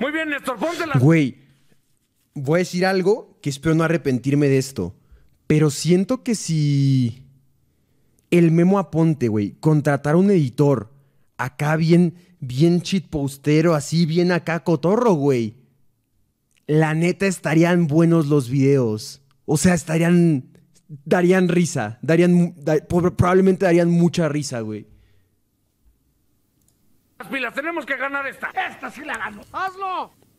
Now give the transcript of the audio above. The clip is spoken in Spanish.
Muy bien, Néstor, póntela. Güey, voy a decir algo que espero no arrepentirme de esto. Pero siento que si el Memo Aponte, güey, contratara un editor acá bien, bien postero, así bien acá cotorro, güey. La neta estarían buenos los videos. O sea, estarían. darían risa. Darían. probablemente darían mucha risa, güey. Las pilas, tenemos que ganar esta. Esta sí la gano. ¡Hazlo!